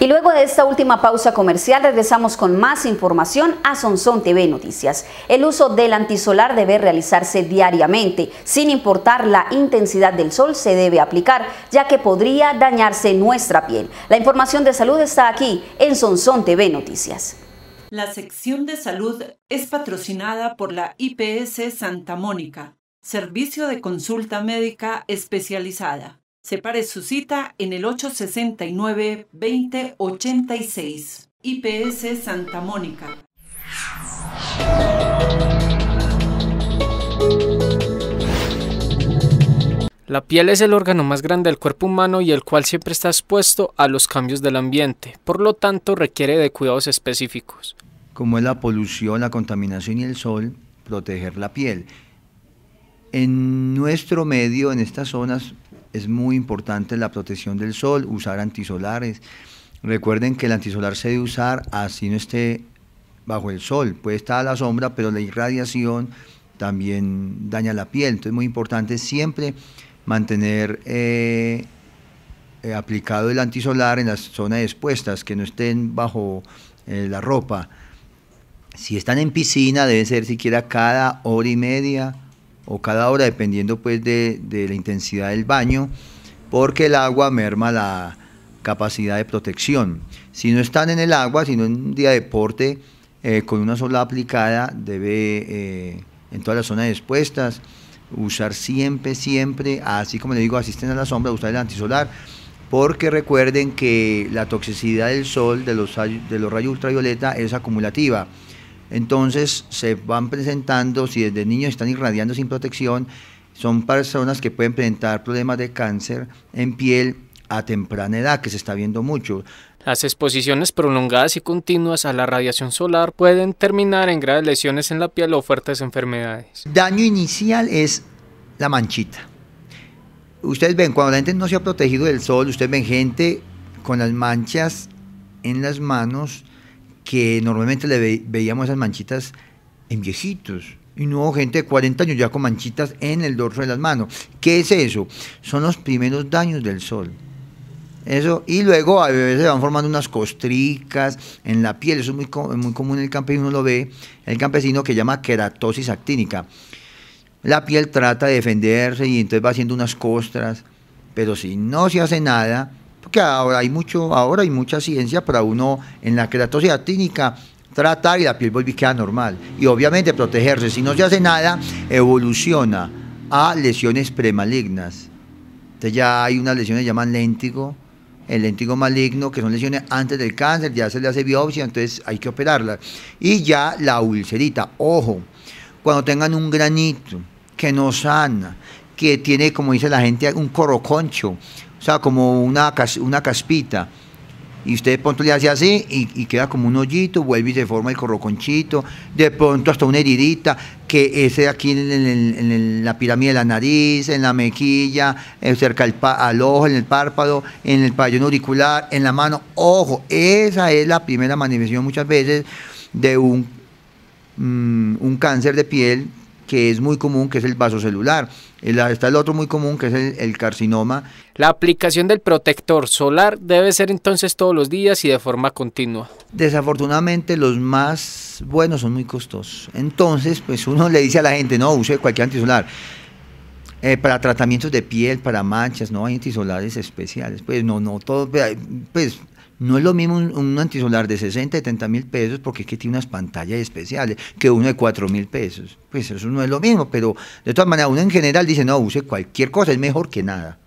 Y luego de esta última pausa comercial regresamos con más información a Sonson TV Noticias. El uso del antisolar debe realizarse diariamente, sin importar la intensidad del sol se debe aplicar, ya que podría dañarse nuestra piel. La información de salud está aquí en Sonson TV Noticias. La sección de salud es patrocinada por la IPS Santa Mónica, servicio de consulta médica especializada. Separe su cita en el 869-2086. IPS Santa Mónica. La piel es el órgano más grande del cuerpo humano y el cual siempre está expuesto a los cambios del ambiente, por lo tanto requiere de cuidados específicos. Como es la polución, la contaminación y el sol, proteger la piel. En nuestro medio, en estas zonas, es muy importante la protección del sol, usar antisolares. Recuerden que el antisolar se debe usar así no esté bajo el sol, puede estar a la sombra, pero la irradiación también daña la piel. Entonces es muy importante siempre mantener eh, eh, aplicado el antisolar en las zonas expuestas, que no estén bajo eh, la ropa. Si están en piscina, debe ser siquiera cada hora y media o cada hora, dependiendo pues de, la intensidad del baño, porque el agua merma la capacidad de protección. Si no están en el agua, sino en un día de deporte, eh, con una sola aplicada, debe eh, en todas las zonas expuestas usar siempre, siempre, así como le digo, asisten a la sombra, usar el antisolar, porque recuerden que la toxicidad del sol, de los, de los rayos ultravioleta, es acumulativa. Entonces se van presentando, si desde niños están irradiando sin protección, son personas que pueden presentar problemas de cáncer en piel a temprana edad, que se está viendo mucho. Las exposiciones prolongadas y continuas a la radiación solar pueden terminar en graves lesiones en la piel o fuertes enfermedades. Daño inicial es la manchita. Ustedes ven, cuando la gente no se ha protegido del sol, ustedes ven gente con las manchas en las manos, que normalmente le veíamos esas manchitas en viejitos. Y no hubo gente de 40 años ya con manchitas en el dorso de las manos. ¿Qué es eso? Son los primeros daños del sol. Eso, y luego a veces se van formando unas costricas en la piel, eso es muy, muy común en el campesino, lo ve, el campesino que llama queratosis actínica. La piel trata de defenderse y entonces va haciendo unas costras, pero si no se hace nada, porque ahora hay mucho, ahora hay mucha ciencia para uno en la queratosis actínica tratar y la piel vuelve a queda normal. Y obviamente protegerse. Si no se hace nada, evoluciona a lesiones premalignas. Entonces ya hay unas lesiones que llaman léntigo, el lentigo maligno, que son lesiones antes del cáncer, ya se le hace biopsia, entonces hay que operarla. Y ya la ulcerita, ojo, cuando tengan un granito que no sana, que tiene, como dice la gente, un coroconcho, o sea, como una, una caspita. Y usted de pronto le hace así y, queda como un hoyito, vuelve y se forma el corroconchito, de pronto hasta una heridita, que es aquí en, la pirámide de la nariz, en la mejilla eh, cerca al, ojo, en el párpado, en el pabellón auricular, en la mano. Ojo, esa es la primera manifestación muchas veces de un, mm, un cáncer de piel que es muy común, que es el celular Está el otro muy común, que es el, carcinoma. La aplicación del protector solar debe ser entonces todos los días y de forma continua. Desafortunadamente los más buenos son muy costosos. Entonces, pues uno le dice a la gente, no, use cualquier antisolar. Eh, para tratamientos de piel, para manchas, no hay antisolares especiales. Pues no, no, todo, pues no es lo mismo un, antisolar de 60, 70 mil pesos porque es que tiene unas pantallas especiales que uno de 4 mil pesos. Pues eso no es lo mismo, pero de todas maneras uno en general dice, no, use cualquier cosa, es mejor que nada.